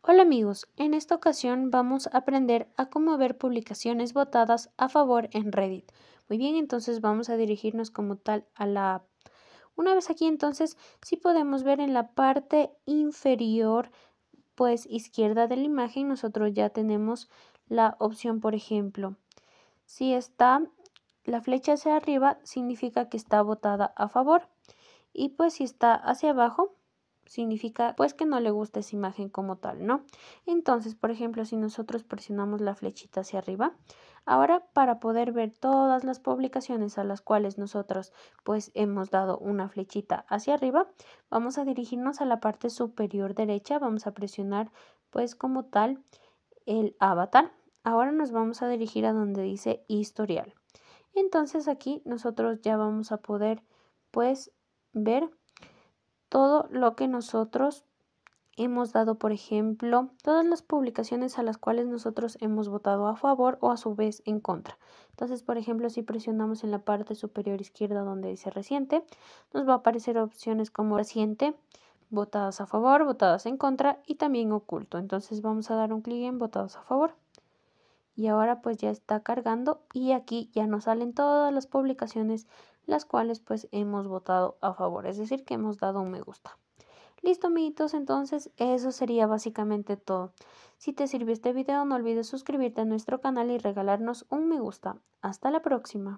Hola amigos, en esta ocasión vamos a aprender a cómo ver publicaciones votadas a favor en Reddit. Muy bien, entonces vamos a dirigirnos como tal a la app. Una vez aquí entonces si podemos ver en la parte inferior pues izquierda de la imagen nosotros ya tenemos la opción por ejemplo. Si está la flecha hacia arriba significa que está votada a favor y pues si está hacia abajo significa pues que no le gusta esa imagen como tal, ¿no? Entonces, por ejemplo, si nosotros presionamos la flechita hacia arriba, ahora para poder ver todas las publicaciones a las cuales nosotros pues hemos dado una flechita hacia arriba, vamos a dirigirnos a la parte superior derecha, vamos a presionar pues como tal el avatar. Ahora nos vamos a dirigir a donde dice historial. Entonces aquí nosotros ya vamos a poder pues ver todo lo que nosotros hemos dado, por ejemplo, todas las publicaciones a las cuales nosotros hemos votado a favor o a su vez en contra. Entonces, por ejemplo, si presionamos en la parte superior izquierda donde dice reciente, nos va a aparecer opciones como reciente, votadas a favor, votadas en contra y también oculto. Entonces vamos a dar un clic en votados a favor y ahora pues ya está cargando y aquí ya nos salen todas las publicaciones las cuales pues hemos votado a favor, es decir que hemos dado un me gusta. Listo amiguitos, entonces eso sería básicamente todo. Si te sirvió este video no olvides suscribirte a nuestro canal y regalarnos un me gusta. Hasta la próxima.